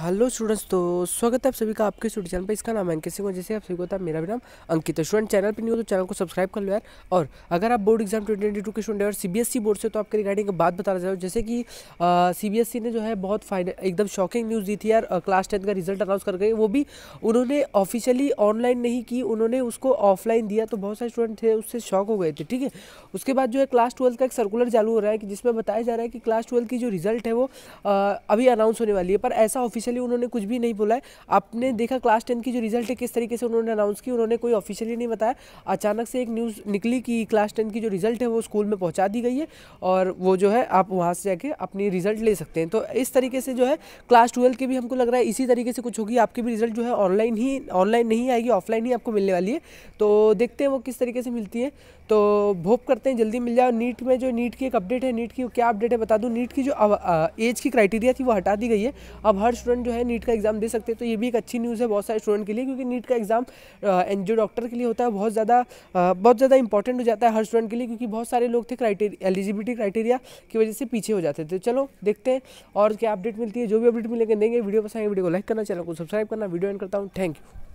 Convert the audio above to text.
hello students तो स्वागत है आप सभी का आपके स्टूडियो चैनल पर इसका नाम अंकित सिंह और जैसे आप सभी को था मेरा भी नाम अंकित है स्टूडेंट चैनल पर नहीं हो तो चैनल को सब्सक्राइब कर लो यार और अगर आप बोर्ड एग्जाम 2022 के स्टूडेंट और सीबीएसई बोर्ड e से तो आपके रिगार्डिंग बात रहे हो जैसे कि सी e ने जो है बहुत फाइनल एकदम शॉकिंग न्यूज़ दी थी यार क्लास टेंथ का रिजल्ट अनाउंस कर गए वो भी उन्होंने ऑफिशियली ऑनलाइन नहीं की उन्होंने उसको ऑफलाइन दिया तो बहुत सारे स्टूडेंट थे उससे शॉक हो गए थे ठीक है उसके बाद जो है क्लास ट्वेल्थ का एक सर्कुलर चालू हो रहा है कि जिसमें बताया जा रहा है कि क्लास ट्वेल्थ की जो रिजल्ट है वो अभी अनाउंस होने वाली है पर ऐसा ऑफिस ऑफिशियली उन्होंने कुछ भी नहीं बोला है आपने देखा क्लास टेन की जो रिजल्ट है किस तरीके से उन्होंने अनाउंस की उन्होंने कोई ऑफिशियली नहीं बताया अचानक से एक न्यूज़ निकली कि क्लास टेन की जो रिजल्ट है वो स्कूल में पहुँचा दी गई है और वो जो है आप वहाँ से जाके अपनी रिजल्ट ले सकते हैं तो इस तरीके से जो है क्लास ट्वेल्व की भी हमको लग रहा है इसी तरीके से कुछ होगी आपकी भी रिजल्ट जो है ऑनलाइन ही ऑनलाइन नहीं आएगी ऑफलाइन ही आपको मिलने वाली है तो देखते हैं वो किस तरीके से मिलती है तो भोप करते हैं जल्दी मिल जाए नीट में जो नीट की एक अपडेट है नीट की क्या अपडेट है बता दूँ नीट की जो एज की क्राइटेरिया थी वो हटा दी गई है अब हर स्टूडेंट स्टूडेंट जो है नीट का एग्ज़ाम दे सकते हैं तो ये भी एक अच्छी न्यूज़ है बहुत सारे स्टूडेंट के लिए क्योंकि नीट का एग्ज़ाम एन डॉक्टर के लिए होता है बहुत ज़्यादा बहुत ज़्यादा इंपॉर्टेंट हो जाता है हर स्टूडेंट के लिए क्योंकि बहुत सारे लोग थे क्राइटेरिया एलिजिबिलिटी क्राइटेरिया की वजह से पीछे हो जाते थे तो चलो देखते हैं और क्या अपडेट मिलती है जो भी अपडेट मिलेंगे देंगे वीडियो पसंद वीडियो को लाइक करना चैनल को सब्सक्राइब करना वीडियो एंड करता हूँ थैंक यू